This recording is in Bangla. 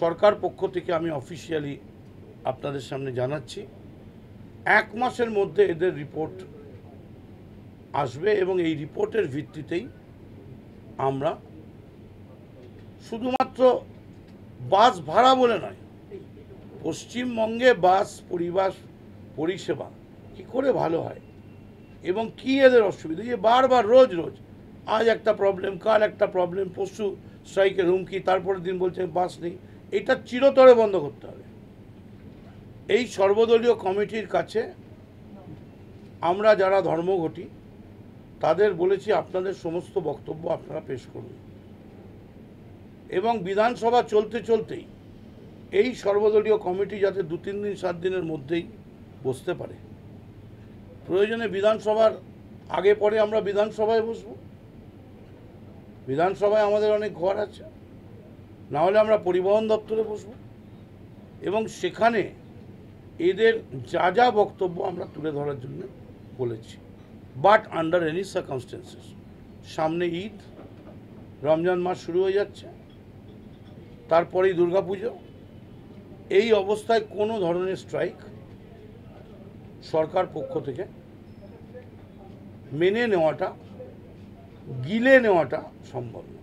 সরকার পক্ষ থেকে আমি অফিসিয়ালি আপনাদের সামনে জানাচ্ছি এক মাসের মধ্যে এদের রিপোর্ট আসবে এবং এই রিপোর্টের ভিত্তিতেই আমরা শুধুমাত্র বাস ভাড়া বলে নয় পশ্চিমবঙ্গে বাস পরিবাস পরিষেবা কি করে ভালো হয় এবং কি এদের অসুবিধা যে বারবার রোজ রোজ আজ একটা প্রবলেম কাল একটা প্রবলেম পশু স্ট্রাইকের হুমকি তারপরের দিন বলছে বাস নেই এটা চিরতরে বন্ধ করতে হবে এই সর্বদলীয় কমিটির কাছে আমরা যারা ধর্মঘটি তাদের বলেছি আপনাদের সমস্ত বক্তব্য আপনারা পেশ করুন এবং বিধানসভা চলতে চলতেই এই সর্বদলীয় কমিটি যাতে দু তিন দিন সাত দিনের মধ্যেই বসতে পারে প্রয়োজনে বিধানসভার আগে পরে আমরা বিধানসভায় বসব বিধানসভায় আমাদের অনেক ঘর আছে নাহলে আমরা পরিবহন দপ্তরে বসব এবং সেখানে এদের যা যা বক্তব্য আমরা তুলে ধরার জন্য বলেছি বাট আন্ডার এনি সার্কামস্টেন্সেস সামনে ঈদ রমজান মাস শুরু হয়ে যাচ্ছে তারপরেই দুর্গাপুজো এই অবস্থায় কোনো ধরনের স্ট্রাইক সরকার পক্ষ থেকে মেনে নেওয়াটা গিলে নেওয়াটা সম্ভব